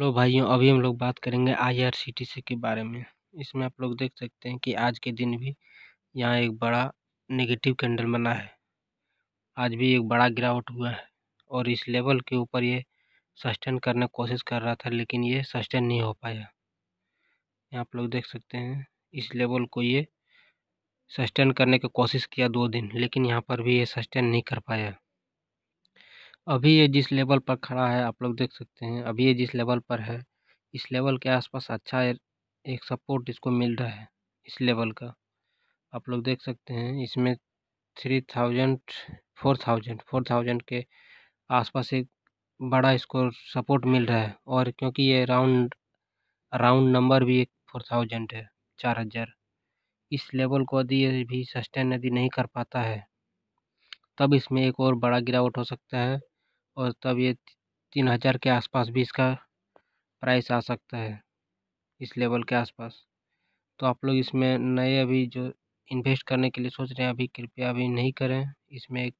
hello भाइयों अभी हम लोग बात करेंगे आईआरसीटीसी के बारे में इसमें आप लोग देख सकते हैं कि आज के दिन भी यहाँ एक बड़ा नेगेटिव कैंडल बना है आज भी एक बड़ा गिरावट हुआ है और इस लेवल के ऊपर ये सस्टेन करने की कोशिश कर रहा था लेकिन ये सस्टेन नहीं हो पाया यहाँ आप लोग देख सकते हैं इस लेवल को ये सस्टेन करने की कोशिश किया दो दिन लेकिन यहाँ पर भी ये सस्टेन नहीं कर पाया अभी ये जिस लेवल पर खड़ा है आप लोग देख सकते हैं अभी ये जिस लेवल पर है इस लेवल के आसपास अच्छा एक सपोर्ट इसको मिल रहा है इस लेवल का आप लोग देख सकते हैं इसमें three thousand four thousand four thousand के आसपास एक बड़ा इसको सपोर्ट मिल रहा है और क्योंकि ये राउंड राउंड नंबर भी एक फोर थाउजेंड है चार हज़ार इस लेवल को यदि ये भी सस्टेन यदि नहीं कर पाता है तब इसमें एक और बड़ा गिरावट हो सकता है और तब ये तीन हज़ार के आसपास भी इसका प्राइस आ सकता है इस लेवल के आसपास तो आप लोग इसमें नए अभी जो इन्वेस्ट करने के लिए सोच रहे हैं अभी कृपया अभी नहीं करें इसमें एक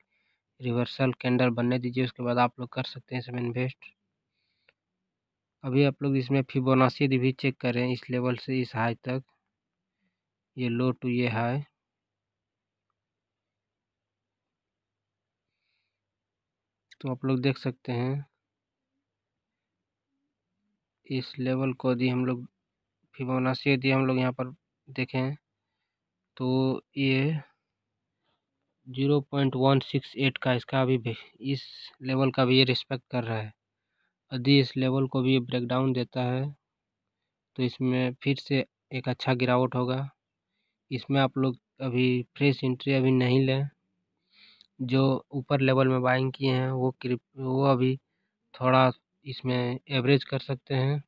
रिवर्सल कैंडल बनने दीजिए उसके बाद आप लोग कर सकते हैं इसमें इन्वेस्ट अभी आप लोग इसमें फिबोनाची भी चेक करें इस लेवल से इस हाई तक ये लो टू ये हाई तो आप लोग देख सकते हैं इस लेवल को यदि हम लोग फिबोनाची यदि हम लोग यहाँ पर देखें तो ये zero point one six eight का इसका अभी इस लेवल का भी ये रिस्पेक्ट कर रहा है यदि इस लेवल को भी ये ब्रेकडाउन देता है तो इसमें फिर से एक अच्छा गिरावट होगा इसमें आप लोग अभी फ्रेश इंट्री अभी नहीं लें जो ऊपर लेवल में बाइंग किए हैं वो क्रिप वो अभी थोड़ा इसमें एवरेज कर सकते हैं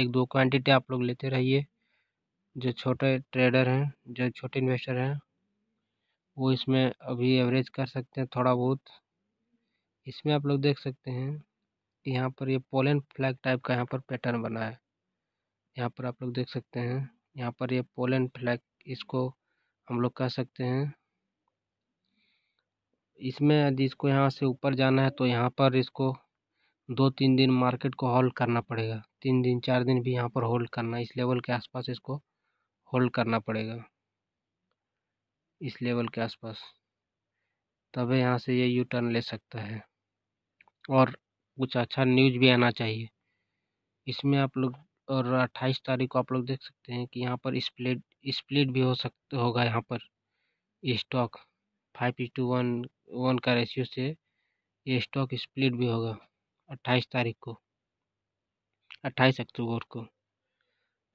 एक दो क्वांटिटी आप लोग लेते रहिए जो छोटे ट्रेडर हैं जो छोटे इन्वेस्टर हैं वो इसमें अभी एवरेज कर सकते हैं थोड़ा बहुत इसमें आप लोग देख सकते हैं कि यहाँ पर ये पोलन फ्लैग टाइप का यहाँ पर पैटर्न बना है यहाँ पर आप लोग देख सकते हैं यहाँ पर ये पोलन फ्लैग इसको हम लोग कह सकते हैं इसमें यदि इसको यहाँ से ऊपर जाना है तो यहाँ पर इसको दो तीन दिन मार्केट को होल्ड करना पड़ेगा तीन दिन चार दिन भी यहाँ पर होल्ड करना इस लेवल के आसपास इसको होल्ड करना पड़ेगा इस लेवल के आसपास तब यहाँ से ये यू टर्न ले सकता है और कुछ अच्छा न्यूज भी आना चाहिए इसमें आप लोग और अट्ठाईस तारीख को आप लोग देख सकते हैं कि यहाँ पर स्प्लिट स्प्लिट भी हो सकता होगा यहाँ पर stock five two one one का रेशियो से ये स्टॉक स्प्लिट भी होगा अट्ठाईस तारीख को अट्ठाईस अक्टूबर को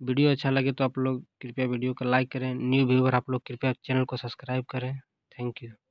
वीडियो अच्छा लगे तो आप लोग कृपया वीडियो को लाइक करें न्यू व्यूवर आप लोग कृपया चैनल को सब्सक्राइब करें थैंक यू